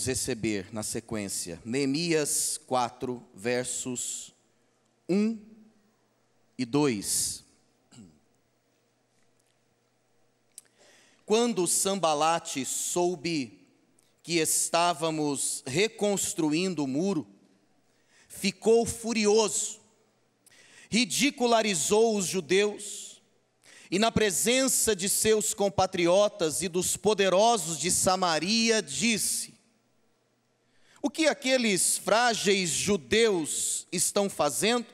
vamos receber na sequência Neemias 4, versos 1 e 2. Quando Sambalate soube que estávamos reconstruindo o muro, ficou furioso, ridicularizou os judeus, e na presença de seus compatriotas e dos poderosos de Samaria disse: o que aqueles frágeis judeus estão fazendo?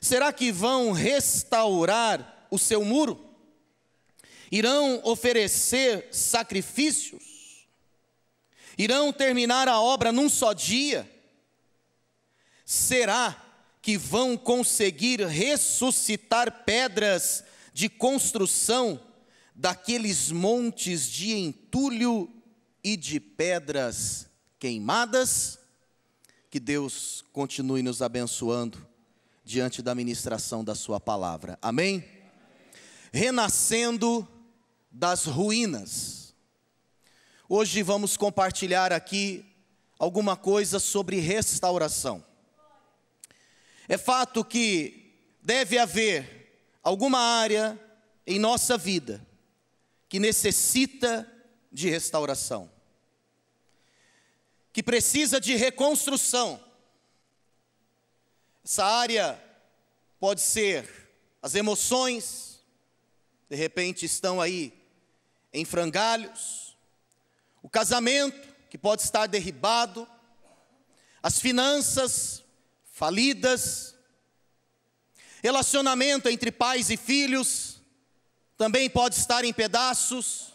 Será que vão restaurar o seu muro? Irão oferecer sacrifícios? Irão terminar a obra num só dia? Será que vão conseguir ressuscitar pedras de construção daqueles montes de entulho e de pedras queimadas. Que Deus continue nos abençoando diante da ministração da Sua palavra. Amém? Amém. Renascendo das ruínas. Hoje vamos compartilhar aqui alguma coisa sobre restauração. É fato que deve haver alguma área em nossa vida que necessita de restauração que precisa de reconstrução. Essa área pode ser as emoções, de repente estão aí em frangalhos, o casamento, que pode estar derribado, as finanças falidas, relacionamento entre pais e filhos também pode estar em pedaços,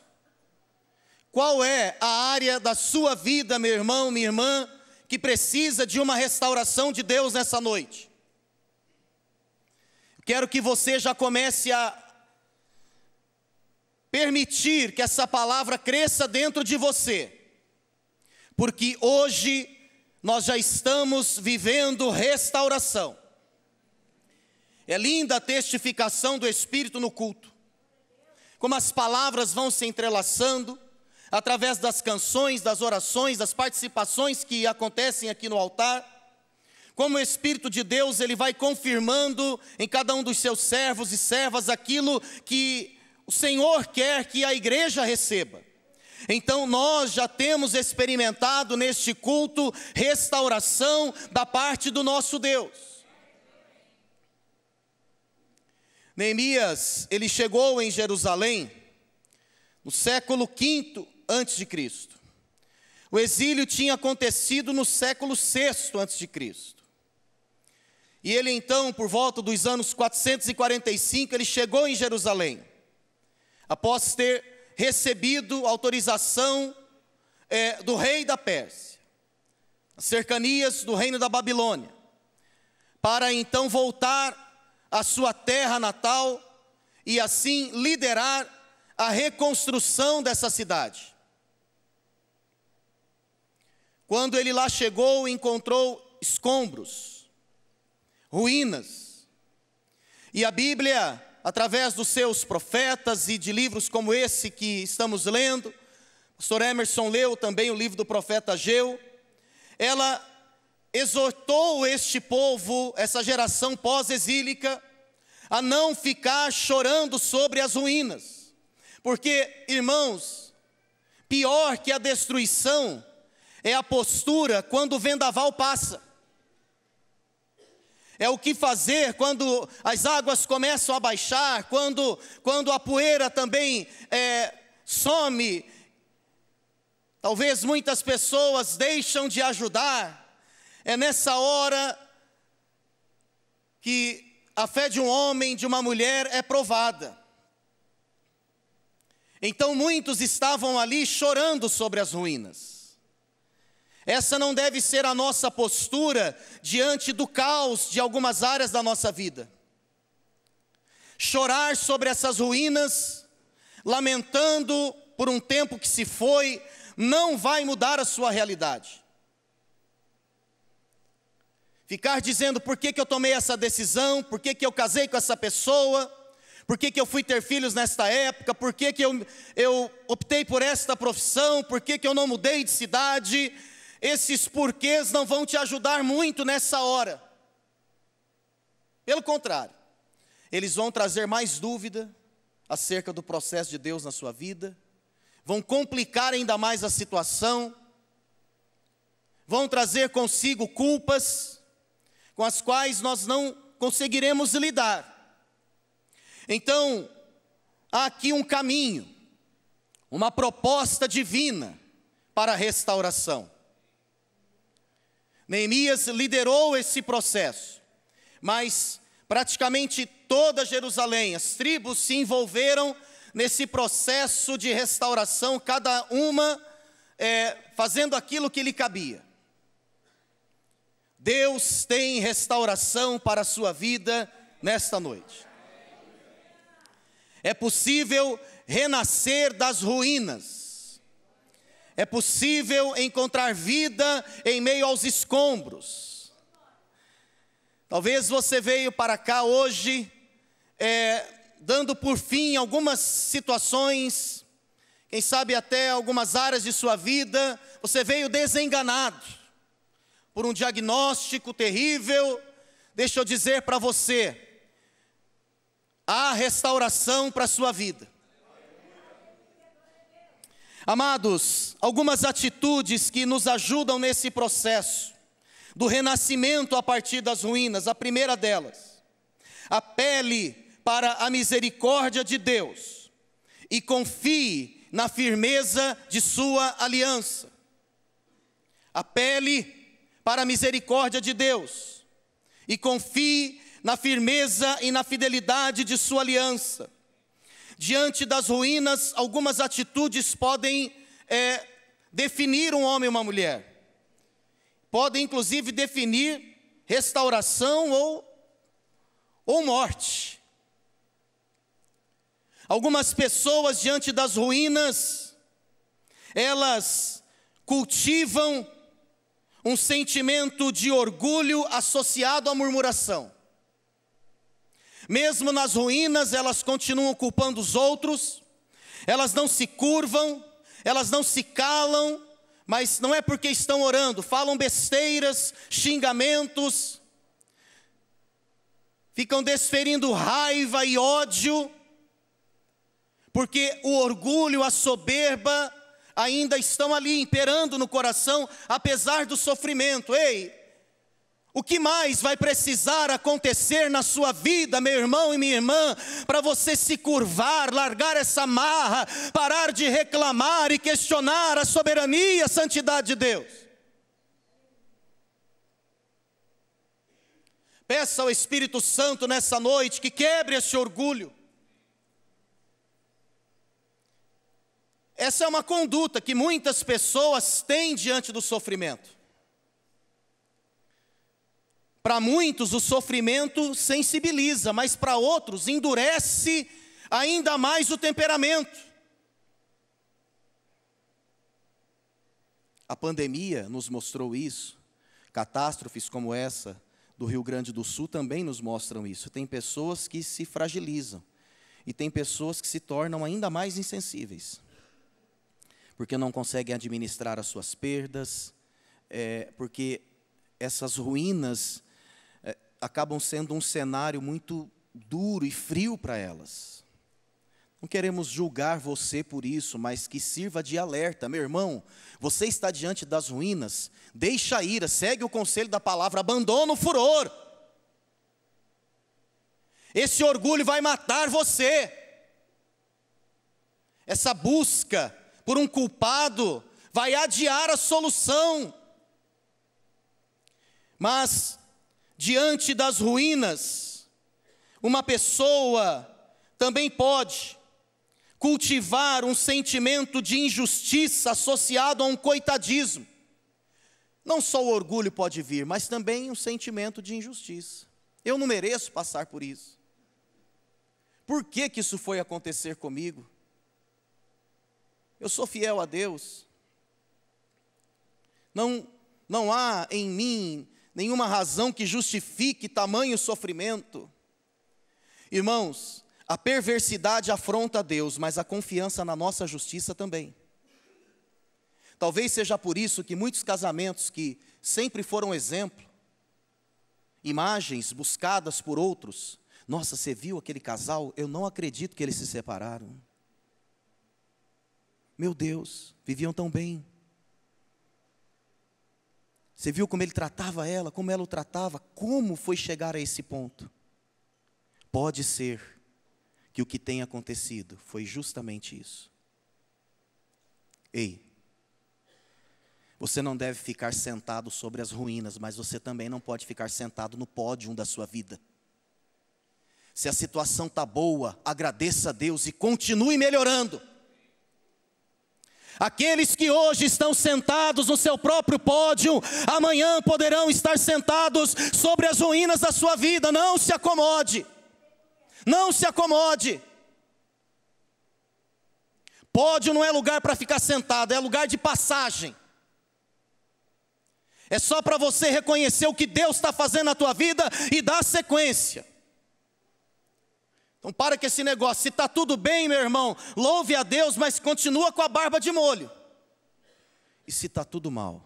qual é a área da sua vida, meu irmão, minha irmã, que precisa de uma restauração de Deus nessa noite? Quero que você já comece a permitir que essa palavra cresça dentro de você, porque hoje nós já estamos vivendo restauração. É linda a testificação do Espírito no culto, como as palavras vão se entrelaçando, através das canções, das orações, das participações que acontecem aqui no altar. Como o Espírito de Deus, ele vai confirmando em cada um dos seus servos e servas aquilo que o Senhor quer que a igreja receba. Então nós já temos experimentado neste culto restauração da parte do nosso Deus. Neemias, ele chegou em Jerusalém no século V antes de Cristo. O exílio tinha acontecido no século VI antes de Cristo. E ele então, por volta dos anos 445, ele chegou em Jerusalém, após ter recebido autorização é, do rei da Pérsia, as cercanias do reino da Babilônia, para então voltar à sua terra natal e assim liderar a reconstrução dessa cidade quando ele lá chegou, encontrou escombros, ruínas. E a Bíblia, através dos seus profetas e de livros como esse que estamos lendo, o pastor Emerson leu também o livro do profeta Geu, ela exortou este povo, essa geração pós-exílica, a não ficar chorando sobre as ruínas. Porque, irmãos, pior que a destruição é a postura quando o vendaval passa. É o que fazer quando as águas começam a baixar, quando, quando a poeira também é, some. Talvez muitas pessoas deixam de ajudar. É nessa hora que a fé de um homem, de uma mulher é provada. Então muitos estavam ali chorando sobre as ruínas. Essa não deve ser a nossa postura diante do caos de algumas áreas da nossa vida. Chorar sobre essas ruínas, lamentando por um tempo que se foi, não vai mudar a sua realidade. Ficar dizendo por que, que eu tomei essa decisão, por que, que eu casei com essa pessoa, por que, que eu fui ter filhos nesta época, por que, que eu, eu optei por esta profissão, por que, que eu não mudei de cidade, esses porquês não vão te ajudar muito nessa hora. Pelo contrário, eles vão trazer mais dúvida acerca do processo de Deus na sua vida, vão complicar ainda mais a situação, vão trazer consigo culpas com as quais nós não conseguiremos lidar. Então, há aqui um caminho, uma proposta divina para a restauração. Neemias liderou esse processo, mas praticamente toda Jerusalém, as tribos se envolveram nesse processo de restauração, cada uma é, fazendo aquilo que lhe cabia. Deus tem restauração para a sua vida nesta noite. É possível renascer das ruínas, é possível encontrar vida em meio aos escombros. Talvez você veio para cá hoje é, dando por fim algumas situações, quem sabe até algumas áreas de sua vida, você veio desenganado por um diagnóstico terrível. Deixa eu dizer para você: há restauração para a sua vida. Amados, algumas atitudes que nos ajudam nesse processo do renascimento a partir das ruínas. A primeira delas, apele para a misericórdia de Deus e confie na firmeza de sua aliança. Apele para a misericórdia de Deus e confie na firmeza e na fidelidade de sua aliança. Diante das ruínas, algumas atitudes podem é, definir um homem e uma mulher. Podem, inclusive, definir restauração ou, ou morte. Algumas pessoas, diante das ruínas, elas cultivam um sentimento de orgulho associado à murmuração. Mesmo nas ruínas, elas continuam culpando os outros, elas não se curvam, elas não se calam, mas não é porque estão orando, falam besteiras, xingamentos, ficam desferindo raiva e ódio, porque o orgulho, a soberba ainda estão ali imperando no coração, apesar do sofrimento. Ei, o que mais vai precisar acontecer na sua vida, meu irmão e minha irmã, para você se curvar, largar essa marra, parar de reclamar e questionar a soberania e a santidade de Deus? Peça ao Espírito Santo nessa noite que quebre esse orgulho. Essa é uma conduta que muitas pessoas têm diante do sofrimento. Para muitos, o sofrimento sensibiliza, mas para outros, endurece ainda mais o temperamento. A pandemia nos mostrou isso. Catástrofes como essa do Rio Grande do Sul também nos mostram isso. Tem pessoas que se fragilizam e tem pessoas que se tornam ainda mais insensíveis, porque não conseguem administrar as suas perdas, é, porque essas ruínas acabam sendo um cenário muito duro e frio para elas. Não queremos julgar você por isso, mas que sirva de alerta, meu irmão. Você está diante das ruínas, deixa a ira, segue o conselho da palavra, abandona o furor. Esse orgulho vai matar você. Essa busca por um culpado vai adiar a solução. Mas diante das ruínas, uma pessoa também pode cultivar um sentimento de injustiça associado a um coitadismo. Não só o orgulho pode vir, mas também um sentimento de injustiça. Eu não mereço passar por isso. Por que, que isso foi acontecer comigo? Eu sou fiel a Deus. Não, não há em mim nenhuma razão que justifique tamanho sofrimento. Irmãos, a perversidade afronta a Deus, mas a confiança na nossa justiça também. Talvez seja por isso que muitos casamentos que sempre foram exemplo, imagens buscadas por outros, nossa, você viu aquele casal? Eu não acredito que eles se separaram. Meu Deus, viviam tão bem. Você viu como ele tratava ela, como ela o tratava, como foi chegar a esse ponto? Pode ser que o que tem acontecido foi justamente isso. Ei, você não deve ficar sentado sobre as ruínas, mas você também não pode ficar sentado no pódio da sua vida. Se a situação está boa, agradeça a Deus e continue melhorando. Aqueles que hoje estão sentados no seu próprio pódio, amanhã poderão estar sentados sobre as ruínas da sua vida. Não se acomode. Não se acomode. Pódio não é lugar para ficar sentado, é lugar de passagem. É só para você reconhecer o que Deus está fazendo na tua vida e dar sequência. Então para com esse negócio. Se está tudo bem, meu irmão, louve a Deus, mas continua com a barba de molho. E se está tudo mal,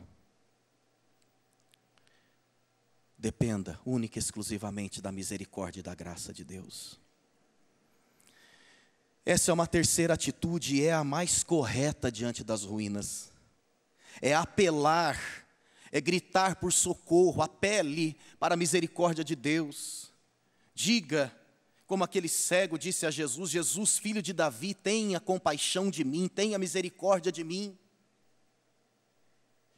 dependa única e exclusivamente da misericórdia e da graça de Deus. Essa é uma terceira atitude e é a mais correta diante das ruínas. É apelar, é gritar por socorro, apele para a misericórdia de Deus. Diga como aquele cego disse a Jesus: Jesus, filho de Davi, tenha compaixão de mim, tenha misericórdia de mim.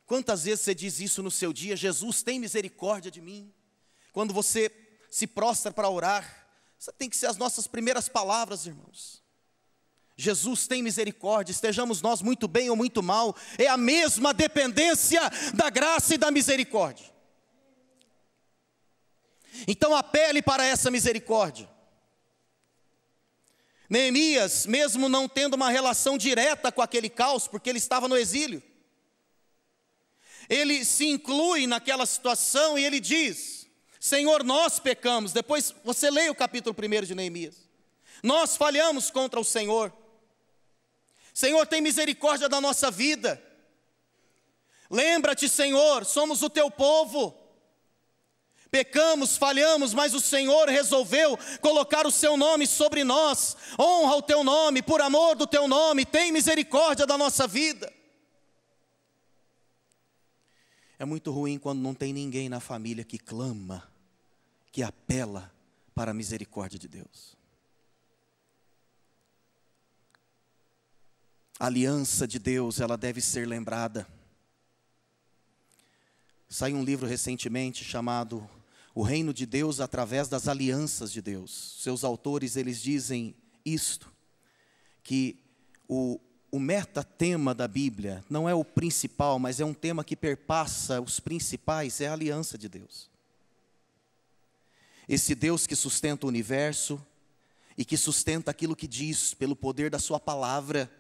Quantas vezes você diz isso no seu dia? Jesus, tem misericórdia de mim. Quando você se prostra para orar, isso tem que ser as nossas primeiras palavras, irmãos. Jesus tem misericórdia, estejamos nós muito bem ou muito mal, é a mesma dependência da graça e da misericórdia. Então apele para essa misericórdia. Neemias, mesmo não tendo uma relação direta com aquele caos, porque ele estava no exílio, ele se inclui naquela situação e ele diz: Senhor, nós pecamos. Depois você lê o capítulo 1 de Neemias. Nós falhamos contra o Senhor. Senhor, tem misericórdia da nossa vida. Lembra-te, Senhor, somos o teu povo. Pecamos, falhamos, mas o Senhor resolveu colocar o seu nome sobre nós. Honra o teu nome, por amor do teu nome, tem misericórdia da nossa vida. É muito ruim quando não tem ninguém na família que clama, que apela para a misericórdia de Deus. A aliança de Deus, ela deve ser lembrada. Saiu um livro recentemente chamado o reino de Deus através das alianças de Deus. Seus autores eles dizem isto, que o, o meta-tema da Bíblia não é o principal, mas é um tema que perpassa os principais, é a aliança de Deus. Esse Deus que sustenta o universo e que sustenta aquilo que diz pelo poder da sua palavra.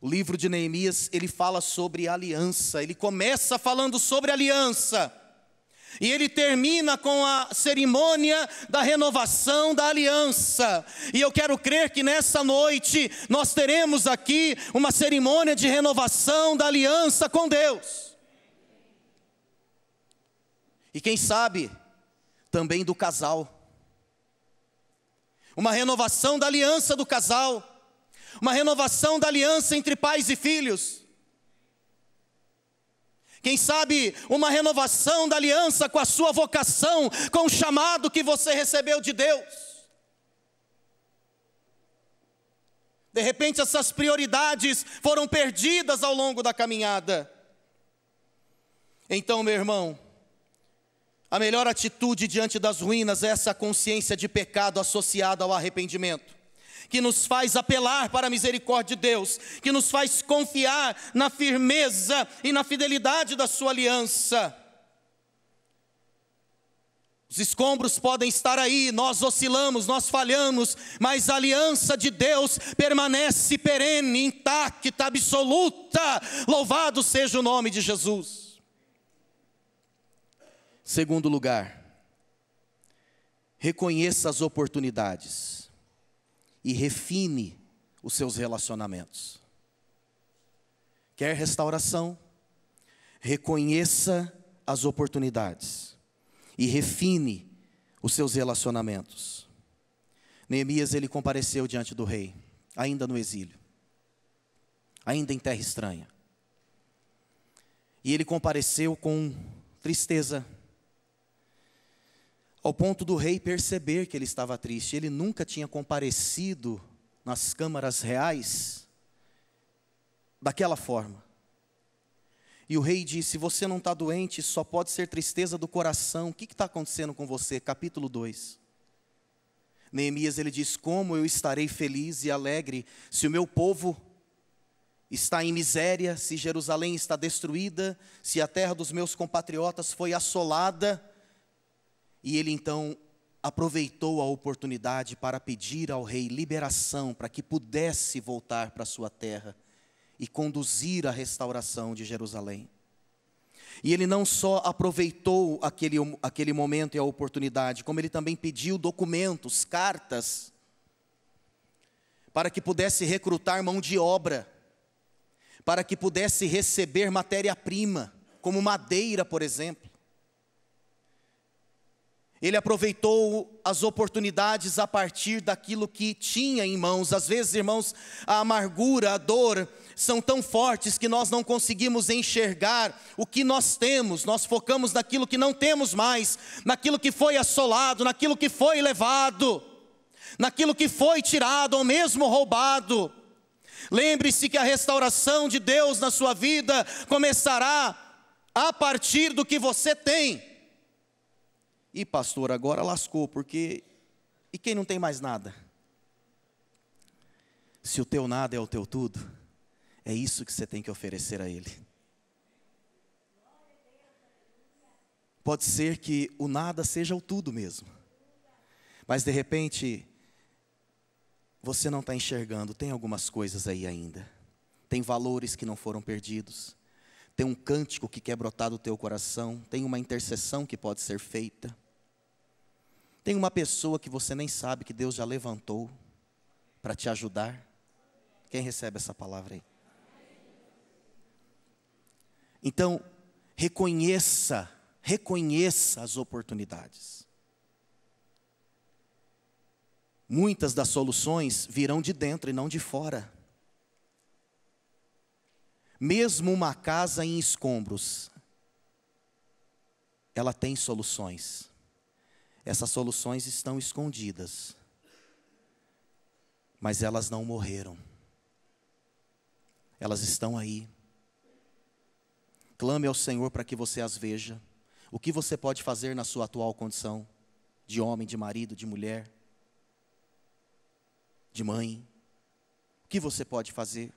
O livro de Neemias, ele fala sobre aliança, ele começa falando sobre aliança. E ele termina com a cerimônia da renovação da aliança. E eu quero crer que nessa noite nós teremos aqui uma cerimônia de renovação da aliança com Deus. E quem sabe também do casal. Uma renovação da aliança do casal, uma renovação da aliança entre pais e filhos quem sabe uma renovação da aliança com a sua vocação, com o chamado que você recebeu de Deus. De repente, essas prioridades foram perdidas ao longo da caminhada. Então, meu irmão, a melhor atitude diante das ruínas é essa consciência de pecado associada ao arrependimento que nos faz apelar para a misericórdia de Deus, que nos faz confiar na firmeza e na fidelidade da Sua aliança. Os escombros podem estar aí, nós oscilamos, nós falhamos, mas a aliança de Deus permanece perene, intacta, absoluta. Louvado seja o nome de Jesus. Segundo lugar, reconheça as oportunidades e refine os seus relacionamentos. Quer restauração? Reconheça as oportunidades e refine os seus relacionamentos. Neemias ele compareceu diante do rei, ainda no exílio, ainda em terra estranha. E ele compareceu com tristeza, ao ponto do rei perceber que ele estava triste. Ele nunca tinha comparecido nas câmaras reais daquela forma. E o rei disse: Você não está doente, só pode ser tristeza do coração. O que está acontecendo com você? Capítulo 2. Neemias ele diz: Como eu estarei feliz e alegre se o meu povo está em miséria, se Jerusalém está destruída, se a terra dos meus compatriotas foi assolada e ele então aproveitou a oportunidade para pedir ao rei liberação para que pudesse voltar para sua terra e conduzir a restauração de Jerusalém. E ele não só aproveitou aquele, aquele momento e a oportunidade, como ele também pediu documentos, cartas, para que pudesse recrutar mão de obra, para que pudesse receber matéria-prima, como madeira, por exemplo. Ele aproveitou as oportunidades a partir daquilo que tinha em mãos. Às vezes, irmãos, a amargura, a dor são tão fortes que nós não conseguimos enxergar o que nós temos. Nós focamos naquilo que não temos mais, naquilo que foi assolado, naquilo que foi levado, naquilo que foi tirado ou mesmo roubado. Lembre-se que a restauração de Deus na sua vida começará a partir do que você tem. E pastor, agora lascou, porque e quem não tem mais nada? Se o teu nada é o teu tudo, é isso que você tem que oferecer a ele. Pode ser que o nada seja o tudo mesmo. Mas de repente, você não está enxergando, tem algumas coisas aí ainda. Tem valores que não foram perdidos. Tem um cântico que quer brotar do teu coração. Tem uma intercessão que pode ser feita. Tem uma pessoa que você nem sabe que Deus já levantou para te ajudar. Quem recebe essa palavra aí? Então, reconheça, reconheça as oportunidades. Muitas das soluções virão de dentro e não de fora. Mesmo uma casa em escombros, ela tem soluções. Essas soluções estão escondidas, mas elas não morreram. Elas estão aí. Clame ao Senhor para que você as veja. O que você pode fazer na sua atual condição de homem, de marido, de mulher, de mãe? O que você pode fazer?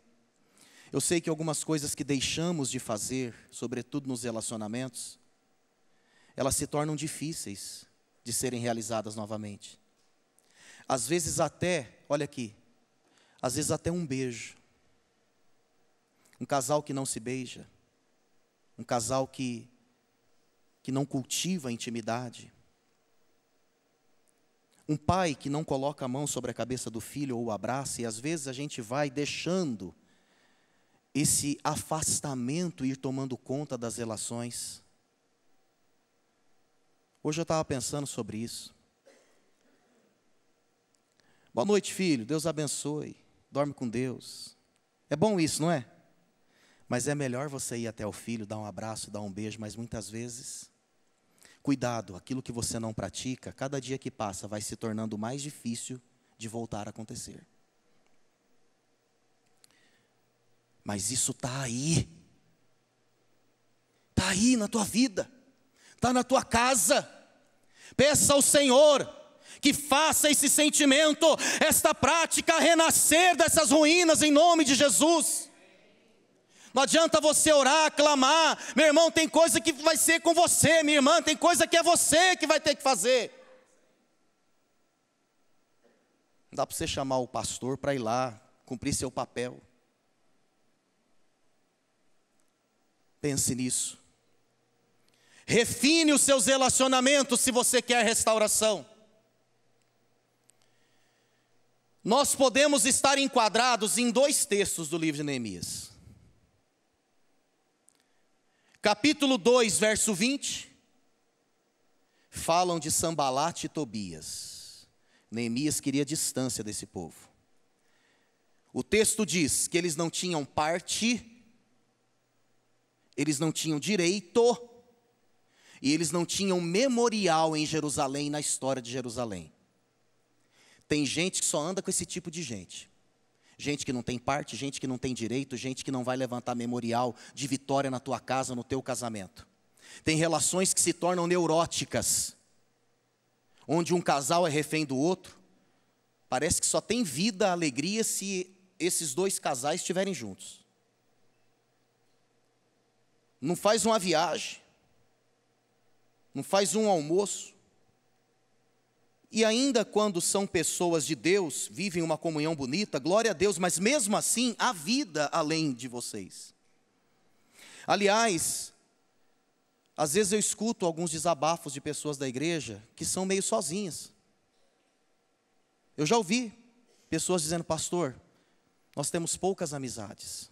Eu sei que algumas coisas que deixamos de fazer, sobretudo nos relacionamentos, elas se tornam difíceis de serem realizadas novamente. Às vezes, até, olha aqui, às vezes, até um beijo. Um casal que não se beija, um casal que, que não cultiva a intimidade, um pai que não coloca a mão sobre a cabeça do filho ou o abraça, e às vezes a gente vai deixando esse afastamento ir tomando conta das relações. Hoje eu estava pensando sobre isso. Boa noite, filho. Deus abençoe. Dorme com Deus. É bom isso, não é? Mas é melhor você ir até o filho, dar um abraço, dar um beijo, mas muitas vezes, cuidado, aquilo que você não pratica, cada dia que passa vai se tornando mais difícil de voltar a acontecer. Mas isso está aí. Está aí na tua vida está na tua casa. Peça ao Senhor que faça esse sentimento, esta prática renascer dessas ruínas em nome de Jesus. Não adianta você orar, clamar, meu irmão, tem coisa que vai ser com você, minha irmã, tem coisa que é você que vai ter que fazer. Não dá para você chamar o pastor para ir lá cumprir seu papel. Pense nisso. Refine os seus relacionamentos se você quer restauração. Nós podemos estar enquadrados em dois textos do livro de Neemias. Capítulo 2, verso 20, falam de Sambalat e Tobias. Neemias queria distância desse povo. O texto diz que eles não tinham parte, eles não tinham direito e eles não tinham memorial em Jerusalém, na história de Jerusalém. Tem gente que só anda com esse tipo de gente. Gente que não tem parte, gente que não tem direito, gente que não vai levantar memorial de vitória na tua casa, no teu casamento. Tem relações que se tornam neuróticas, onde um casal é refém do outro. Parece que só tem vida, alegria se esses dois casais estiverem juntos. Não faz uma viagem, não faz um almoço. E ainda quando são pessoas de Deus, vivem uma comunhão bonita, glória a Deus, mas mesmo assim há vida além de vocês. Aliás, às vezes eu escuto alguns desabafos de pessoas da igreja que são meio sozinhas. Eu já ouvi pessoas dizendo, pastor, nós temos poucas amizades.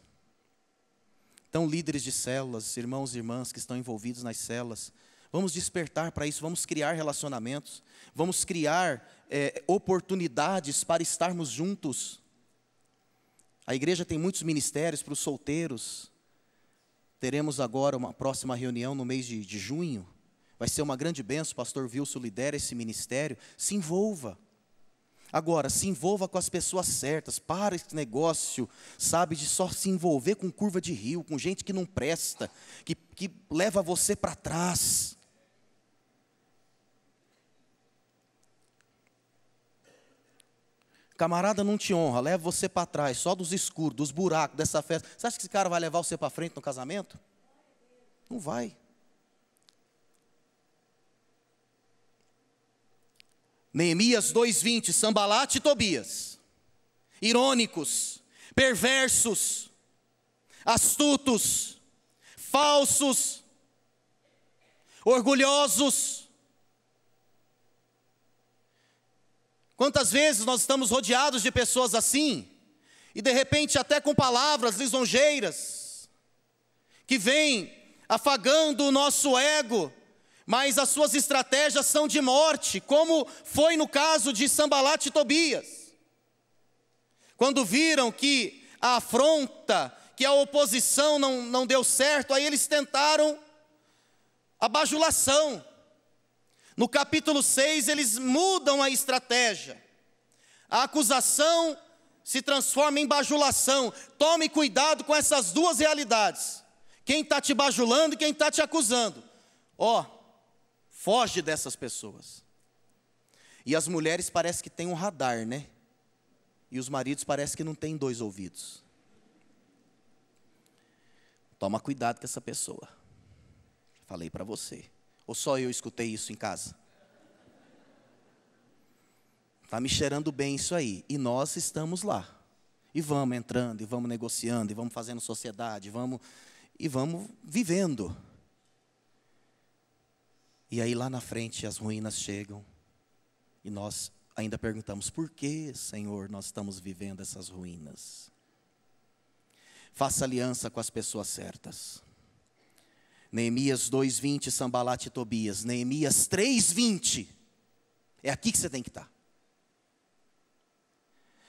Então, líderes de células, irmãos e irmãs que estão envolvidos nas células, Vamos despertar para isso, vamos criar relacionamentos, vamos criar é, oportunidades para estarmos juntos. A igreja tem muitos ministérios para os solteiros. Teremos agora uma próxima reunião no mês de, de junho. Vai ser uma grande benção, o pastor Wilson lidera esse ministério. Se envolva. Agora, se envolva com as pessoas certas, para esse negócio, sabe, de só se envolver com curva de rio, com gente que não presta, que, que leva você para trás. Camarada não te honra, leva você para trás, só dos escuros, dos buracos, dessa festa. Você acha que esse cara vai levar você para frente no casamento? Não vai. Neemias 2:20, Sambalate e Tobias. Irônicos, perversos, astutos, falsos, orgulhosos, Quantas vezes nós estamos rodeados de pessoas assim, e de repente até com palavras lisonjeiras, que vêm afagando o nosso ego, mas as suas estratégias são de morte, como foi no caso de Sambalat e Tobias. Quando viram que a afronta, que a oposição não, não deu certo, aí eles tentaram a bajulação. No capítulo 6, eles mudam a estratégia. A acusação se transforma em bajulação. Tome cuidado com essas duas realidades. Quem está te bajulando e quem está te acusando. Ó, oh, foge dessas pessoas. E as mulheres parece que têm um radar, né? E os maridos parece que não têm dois ouvidos. Toma cuidado com essa pessoa. Falei para você. Ou só eu escutei isso em casa? Está me cheirando bem isso aí. E nós estamos lá. E vamos entrando, e vamos negociando, e vamos fazendo sociedade, vamos e vamos vivendo. E aí lá na frente as ruínas chegam. E nós ainda perguntamos: por que, Senhor, nós estamos vivendo essas ruínas? Faça aliança com as pessoas certas. Neemias 2:20, Sambalat e Tobias. Neemias 3:20. É aqui que você tem que estar.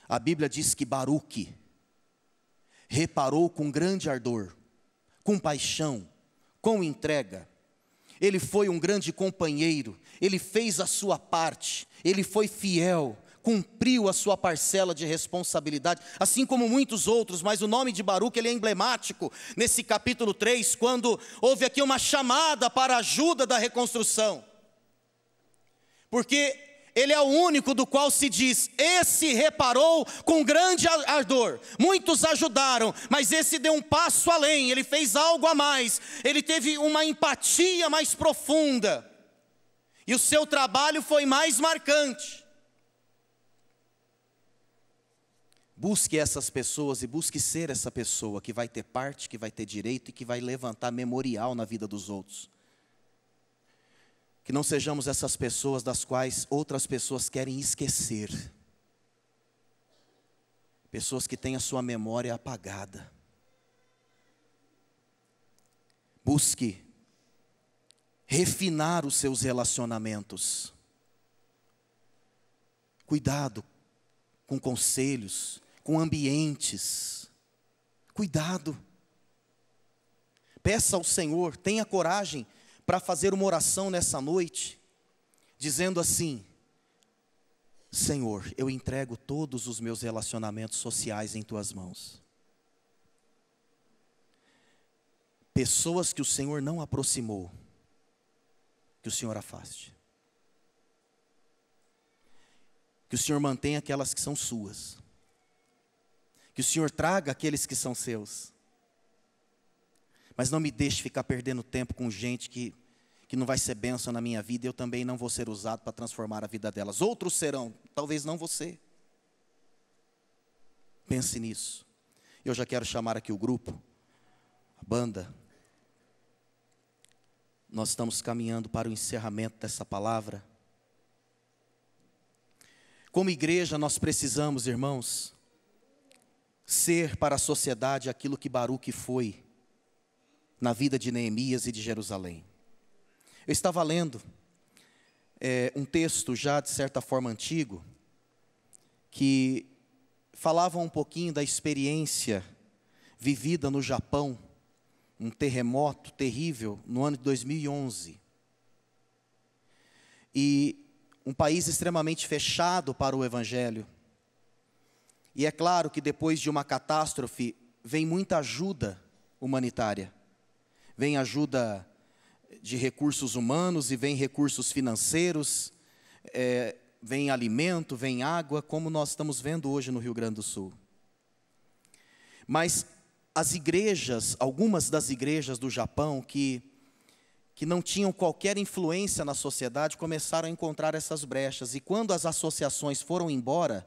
A Bíblia diz que Baruque reparou com grande ardor, com paixão, com entrega. Ele foi um grande companheiro, ele fez a sua parte, ele foi fiel, cumpriu a sua parcela de responsabilidade, assim como muitos outros, mas o nome de Baruque ele é emblemático nesse capítulo 3, quando houve aqui uma chamada para a ajuda da reconstrução. Porque ele é o único do qual se diz: esse reparou com grande ardor. Muitos ajudaram, mas esse deu um passo além, ele fez algo a mais, ele teve uma empatia mais profunda. E o seu trabalho foi mais marcante. Busque essas pessoas e busque ser essa pessoa que vai ter parte, que vai ter direito e que vai levantar memorial na vida dos outros. Que não sejamos essas pessoas das quais outras pessoas querem esquecer. Pessoas que têm a sua memória apagada. Busque refinar os seus relacionamentos. Cuidado com conselhos, com ambientes. Cuidado. Peça ao Senhor, tenha coragem para fazer uma oração nessa noite, dizendo assim: Senhor, eu entrego todos os meus relacionamentos sociais em tuas mãos. Pessoas que o Senhor não aproximou, que o Senhor afaste. Que o Senhor mantenha aquelas que são suas que o Senhor traga aqueles que são seus. Mas não me deixe ficar perdendo tempo com gente que, que não vai ser bênção na minha vida, e eu também não vou ser usado para transformar a vida delas. Outros serão, talvez não você. Pense nisso. Eu já quero chamar aqui o grupo, a banda. Nós estamos caminhando para o encerramento dessa palavra. Como igreja, nós precisamos, irmãos, ser para a sociedade aquilo que Baruque foi na vida de Neemias e de Jerusalém. Eu estava lendo é, um texto já de certa forma antigo que falava um pouquinho da experiência vivida no Japão, um terremoto terrível no ano de 2011. E um país extremamente fechado para o evangelho, e é claro que depois de uma catástrofe vem muita ajuda humanitária. Vem ajuda de recursos humanos e vem recursos financeiros, é, vem alimento, vem água, como nós estamos vendo hoje no Rio Grande do Sul. Mas as igrejas, algumas das igrejas do Japão que, que não tinham qualquer influência na sociedade, começaram a encontrar essas brechas. E quando as associações foram embora,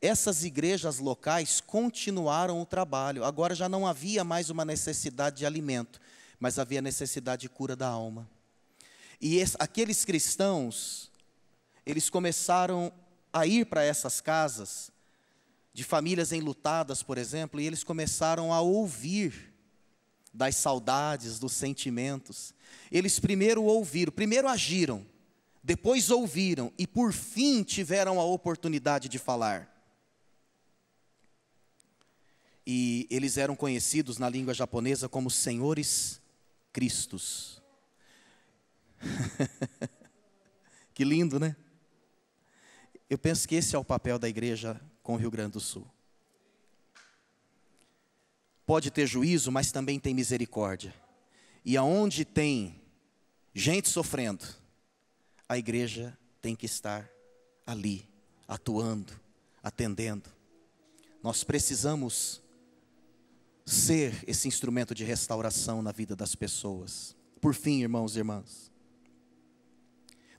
essas igrejas locais continuaram o trabalho. Agora já não havia mais uma necessidade de alimento, mas havia necessidade de cura da alma. E aqueles cristãos, eles começaram a ir para essas casas de famílias enlutadas, por exemplo, e eles começaram a ouvir das saudades, dos sentimentos. Eles primeiro ouviram, primeiro agiram, depois ouviram e por fim tiveram a oportunidade de falar e eles eram conhecidos na língua japonesa como senhores cristos. que lindo, né? Eu penso que esse é o papel da igreja com o Rio Grande do Sul. Pode ter juízo, mas também tem misericórdia. E aonde tem gente sofrendo, a igreja tem que estar ali, atuando, atendendo. Nós precisamos ser esse instrumento de restauração na vida das pessoas. Por fim, irmãos e irmãs,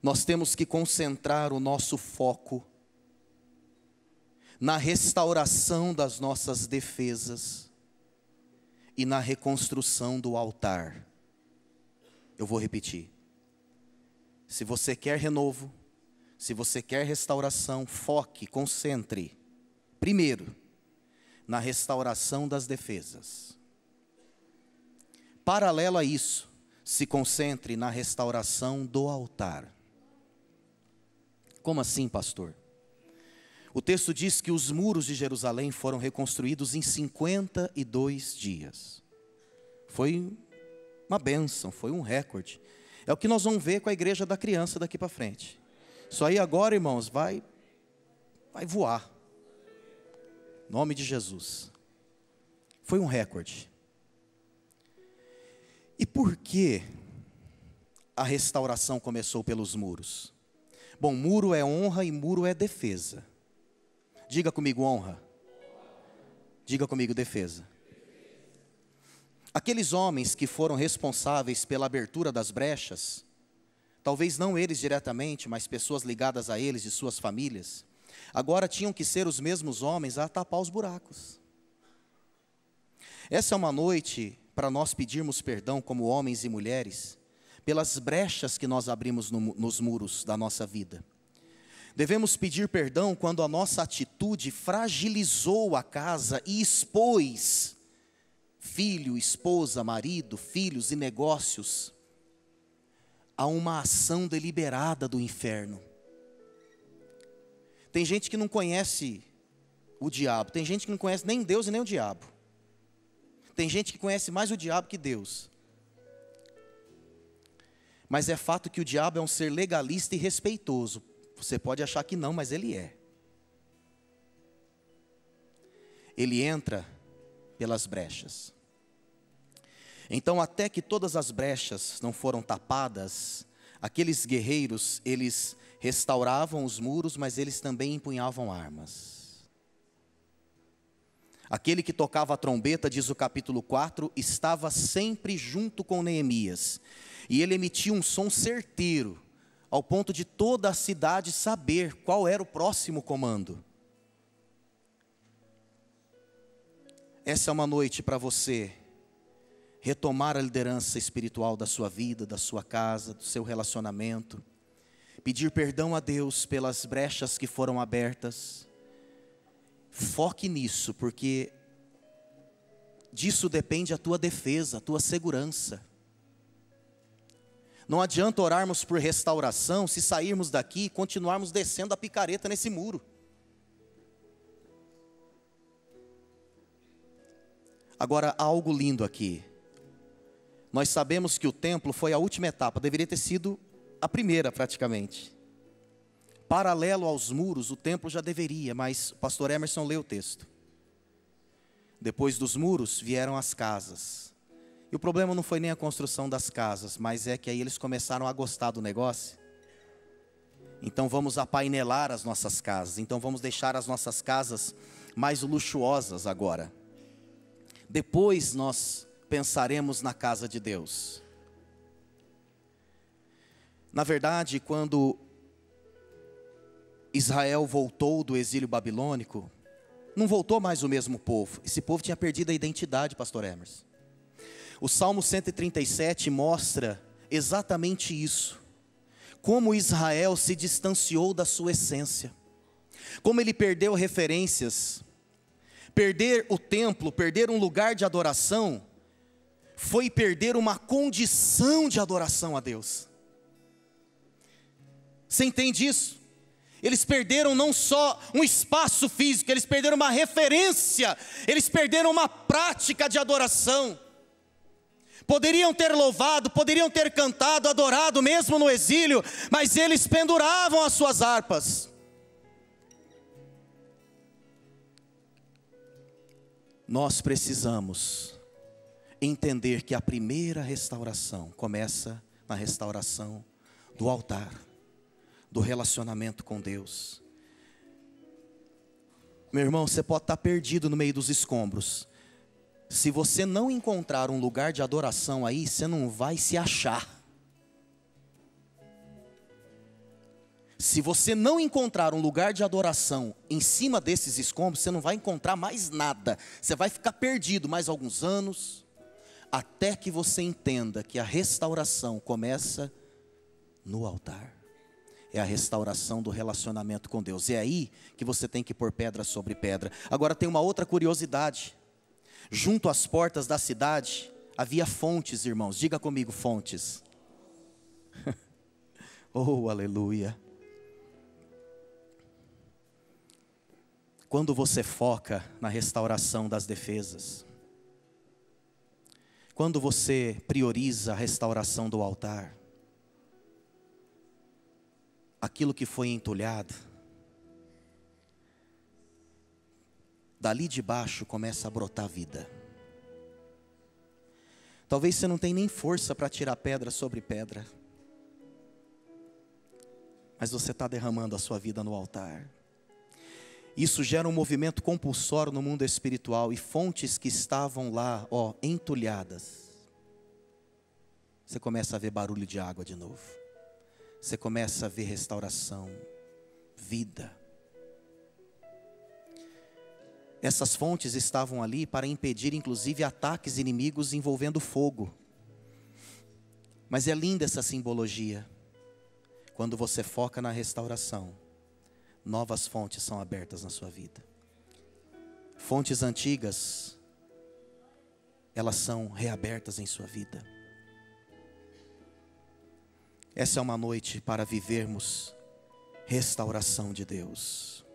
nós temos que concentrar o nosso foco na restauração das nossas defesas e na reconstrução do altar. Eu vou repetir. Se você quer renovo, se você quer restauração, foque, concentre. Primeiro, na restauração das defesas. Paralelo a isso, se concentre na restauração do altar. Como assim, pastor? O texto diz que os muros de Jerusalém foram reconstruídos em 52 dias. Foi uma bênção, foi um recorde. É o que nós vamos ver com a igreja da criança daqui para frente. Isso aí agora, irmãos, vai vai voar. Nome de Jesus. Foi um recorde. E por que a restauração começou pelos muros? Bom, muro é honra e muro é defesa. Diga comigo honra. Diga comigo defesa. Aqueles homens que foram responsáveis pela abertura das brechas, talvez não eles diretamente, mas pessoas ligadas a eles e suas famílias, Agora tinham que ser os mesmos homens a tapar os buracos. Essa é uma noite para nós pedirmos perdão como homens e mulheres pelas brechas que nós abrimos no, nos muros da nossa vida. Devemos pedir perdão quando a nossa atitude fragilizou a casa e expôs filho, esposa, marido, filhos e negócios a uma ação deliberada do inferno. Tem gente que não conhece o diabo, tem gente que não conhece nem Deus e nem o diabo. Tem gente que conhece mais o diabo que Deus. Mas é fato que o diabo é um ser legalista e respeitoso. Você pode achar que não, mas ele é. Ele entra pelas brechas. Então, até que todas as brechas não foram tapadas, aqueles guerreiros, eles restauravam os muros, mas eles também empunhavam armas. Aquele que tocava a trombeta, diz o capítulo 4, estava sempre junto com Neemias, e ele emitia um som certeiro, ao ponto de toda a cidade saber qual era o próximo comando. Essa é uma noite para você retomar a liderança espiritual da sua vida, da sua casa, do seu relacionamento pedir perdão a Deus pelas brechas que foram abertas. Foque nisso, porque disso depende a tua defesa, a tua segurança. Não adianta orarmos por restauração se sairmos daqui e continuarmos descendo a picareta nesse muro. Agora, há algo lindo aqui. Nós sabemos que o templo foi a última etapa, deveria ter sido a primeira praticamente. Paralelo aos muros, o templo já deveria, mas o pastor Emerson leu o texto. Depois dos muros vieram as casas. E o problema não foi nem a construção das casas, mas é que aí eles começaram a gostar do negócio. Então vamos apainelar as nossas casas, então vamos deixar as nossas casas mais luxuosas agora. Depois nós pensaremos na casa de Deus. Na verdade, quando Israel voltou do exílio babilônico, não voltou mais o mesmo povo. Esse povo tinha perdido a identidade, pastor Emerson. O Salmo 137 mostra exatamente isso. Como Israel se distanciou da sua essência. Como ele perdeu referências. Perder o templo, perder um lugar de adoração, foi perder uma condição de adoração a Deus. Você entende isso? Eles perderam não só um espaço físico, eles perderam uma referência, eles perderam uma prática de adoração. Poderiam ter louvado, poderiam ter cantado, adorado mesmo no exílio, mas eles penduravam as suas harpas. Nós precisamos entender que a primeira restauração começa na restauração do altar do relacionamento com Deus. Meu irmão, você pode estar perdido no meio dos escombros. Se você não encontrar um lugar de adoração aí, você não vai se achar. Se você não encontrar um lugar de adoração em cima desses escombros, você não vai encontrar mais nada. Você vai ficar perdido mais alguns anos, até que você entenda que a restauração começa no altar é a restauração do relacionamento com Deus. É aí que você tem que pôr pedra sobre pedra. Agora tem uma outra curiosidade. Junto às portas da cidade havia fontes, irmãos. Diga comigo, fontes. oh, aleluia. Quando você foca na restauração das defesas, quando você prioriza a restauração do altar, aquilo que foi entulhado, dali de baixo começa a brotar vida. Talvez você não tenha nem força para tirar pedra sobre pedra, mas você está derramando a sua vida no altar. Isso gera um movimento compulsório no mundo espiritual e fontes que estavam lá, ó, entulhadas. Você começa a ver barulho de água de novo você começa a ver restauração, vida. Essas fontes estavam ali para impedir, inclusive, ataques inimigos envolvendo fogo. Mas é linda essa simbologia. Quando você foca na restauração, novas fontes são abertas na sua vida. Fontes antigas, elas são reabertas em sua vida. Essa é uma noite para vivermos restauração de Deus.